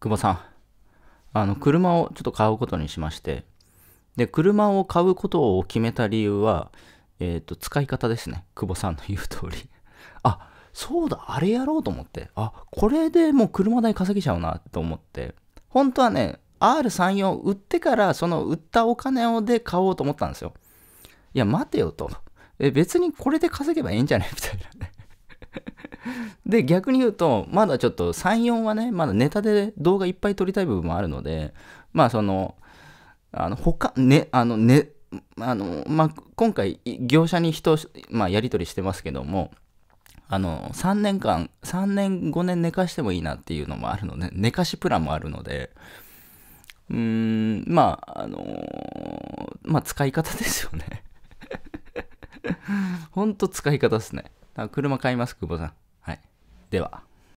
久保さん、あの、車をちょっと買うことにしまして、で、車を買うことを決めた理由は、えっ、ー、と、使い方ですね。久保さんの言う通り。あ、そうだ、あれやろうと思って。あ、これでもう車代稼げちゃうなと思って。本当はね、R34 売ってから、その売ったお金をで買おうと思ったんですよ。いや、待てよと。え、別にこれで稼げばいいんじゃないみたいなで、逆に言うと、まだちょっと3、4はね、まだネタで動画いっぱい撮りたい部分もあるので、まあその、あの、他、ね、あの、ね、あの、まあ、今回、業者に人、まあ、やり取りしてますけども、あの、3年間、3年、5年寝かしてもいいなっていうのもあるので、寝かしプランもあるので、うーん、まあ、あのー、まあ、使い方ですよね ほんと使い方っすね。車買います、久保さん。では。